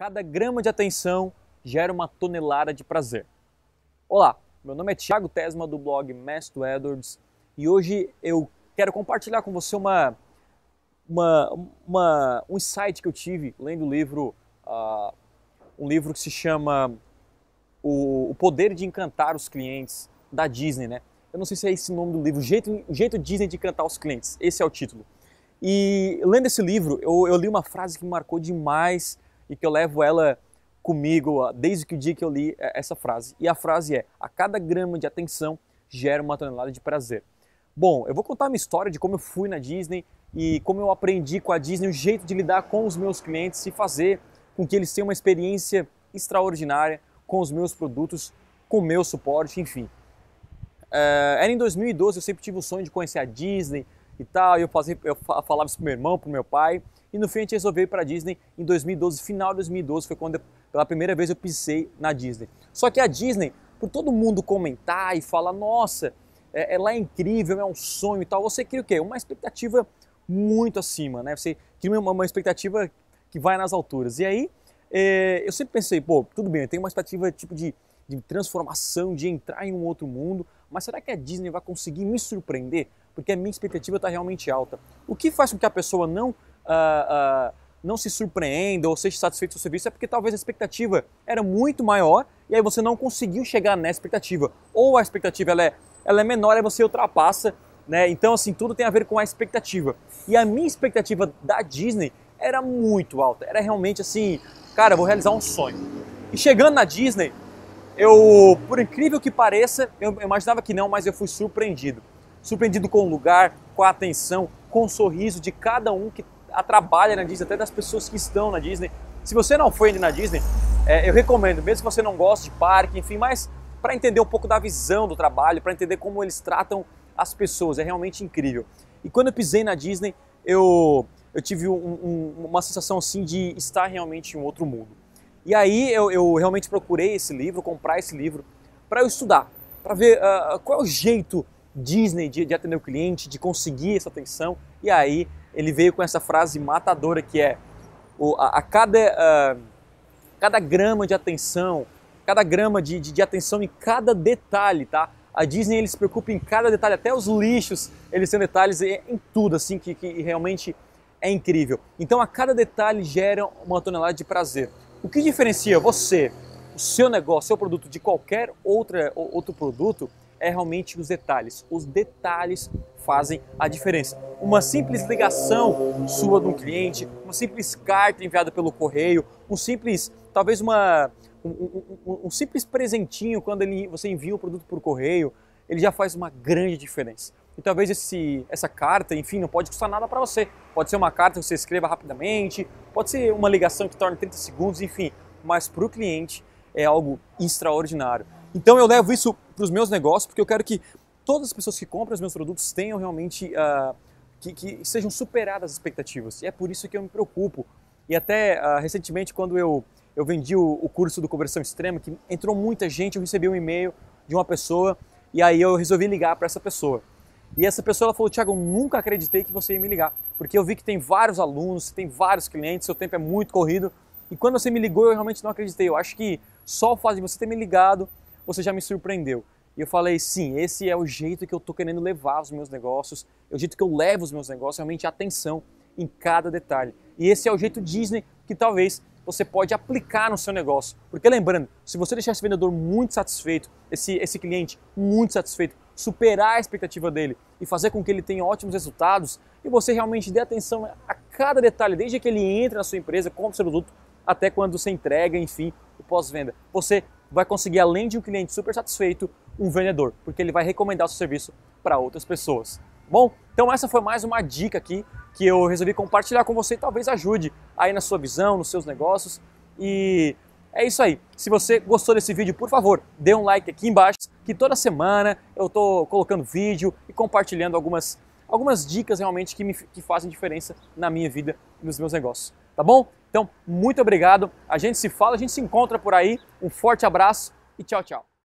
Cada grama de atenção gera uma tonelada de prazer. Olá, meu nome é Thiago Tesma do blog Mesto Edwards e hoje eu quero compartilhar com você uma, uma, uma um insight que eu tive lendo o livro, uh, um livro que se chama o, o, Poder de Encantar os Clientes, da Disney, né? Eu não sei se é esse o nome do livro, o jeito, o jeito Disney de Encantar os Clientes, esse é o título. E lendo esse livro, eu, eu li uma frase que me marcou demais e que eu levo ela comigo desde que o dia que eu li é, essa frase. E a frase é: a cada grama de atenção gera uma tonelada de prazer. Bom, eu vou contar uma história de como eu fui na Disney e como eu aprendi com a Disney o jeito de lidar com os meus clientes e fazer com que eles tenham uma experiência extraordinária com os meus produtos, com o meu suporte, enfim. É, era em 2012, eu sempre tive o sonho de conhecer a Disney e tal, e eu, fazia, eu falava isso pro meu irmão, pro meu pai, e no fim a gente resolveu ir para Disney em 2012, final de 2012 foi quando eu, pela primeira vez eu pisei na Disney. Só que a Disney, por todo mundo comentar e falar, nossa, é, é lá é incrível, é um sonho e tal, você cria o quê? Uma expectativa muito acima, né? Você cria uma, uma expectativa que vai nas alturas. E aí é, eu sempre pensei, pô, tudo bem, eu tenho uma expectativa tipo de, de transformação, de entrar em um outro mundo, mas será que a Disney vai conseguir me surpreender? Porque a minha expectativa está realmente alta. O que faz com que a pessoa não uh, uh, não se surpreenda ou seja satisfeito com o serviço, é porque talvez a expectativa era muito maior e aí você não conseguiu chegar nessa expectativa. Ou a expectativa ela é, ela é menor e você ultrapassa. Né? Então, assim, tudo tem a ver com a expectativa. E a minha expectativa da Disney era muito alta. Era realmente assim, cara, vou realizar um sonho. E chegando na Disney, eu, por incrível que pareça, eu imaginava que não, mas eu fui surpreendido. Surpreendido com o lugar, com a atenção, com o sorriso de cada um que trabalha na Disney, até das pessoas que estão na Disney. Se você não foi ainda na Disney, é, eu recomendo, mesmo que você não goste de parque, enfim, mas para entender um pouco da visão do trabalho, para entender como eles tratam as pessoas, é realmente incrível. E quando eu pisei na Disney, eu, eu tive um, um, uma sensação assim de estar realmente em um outro mundo. E aí eu, eu realmente procurei esse livro, comprar esse livro, para eu estudar, para ver uh, qual é o jeito Disney de, de atender o cliente, de conseguir essa atenção. E aí ele veio com essa frase matadora que é a, a cada, uh, cada grama de atenção, cada grama de, de, de, atenção em cada detalhe, tá? A Disney eles se preocupa em cada detalhe, até os lixos eles têm detalhes em tudo, assim, que, que realmente é incrível. Então a cada detalhe gera uma tonelada de prazer. O que diferencia você, o seu negócio, seu produto de qualquer outra, outro produto é realmente os detalhes. Os detalhes fazem a diferença. Uma simples ligação sua de um cliente, uma simples carta enviada pelo correio, um simples, talvez uma, um, um, um simples presentinho quando ele, você envia o um produto por correio, ele já faz uma grande diferença. E talvez esse, essa carta, enfim, não pode custar nada para você. Pode ser uma carta que você escreva rapidamente, pode ser uma ligação que torne 30 segundos, enfim. Mas para o cliente é algo extraordinário. Então eu levo isso para os meus negócios, porque eu quero que todas as pessoas que compram os meus produtos tenham realmente uh, que, que, sejam superadas as expectativas. E é por isso que eu me preocupo. E até uh, recentemente, quando eu, eu vendi o, o, curso do Conversão Extrema, que entrou muita gente, eu recebi um e-mail de uma pessoa e aí eu resolvi ligar para essa pessoa. E essa pessoa ela falou: Tiago, eu nunca acreditei que você ia me ligar, porque eu vi que tem vários alunos, tem vários clientes, seu tempo é muito corrido. E quando você me ligou, eu realmente não acreditei. Eu acho que só o fato de você ter me ligado você já me surpreendeu. E eu falei, sim, esse é o jeito que eu estou querendo levar os meus negócios, é o jeito que eu levo os meus negócios, realmente atenção em cada detalhe. E esse é o jeito Disney que talvez você pode aplicar no seu negócio. Porque lembrando, se você deixar esse vendedor muito satisfeito, esse, esse cliente muito satisfeito, superar a expectativa dele e fazer com que ele tenha ótimos resultados, e você realmente dê atenção a cada detalhe, desde que ele entra na sua empresa, compra o seu produto, até quando você entrega, enfim, o pós-venda. Você vai conseguir, além de um cliente super satisfeito, um vendedor, porque ele vai recomendar o seu serviço para outras pessoas. Bom, então essa foi mais uma dica aqui que eu resolvi compartilhar com você e talvez ajude aí na sua visão, nos seus negócios. E é isso aí. Se você gostou desse vídeo, por favor, dê um like aqui embaixo, que toda semana eu estou colocando vídeo e compartilhando algumas, algumas dicas realmente que, me, que fazem diferença na minha vida e nos meus negócios. Tá bom? Então, muito obrigado. A gente se fala, a gente se encontra por aí. Um forte abraço e tchau, tchau.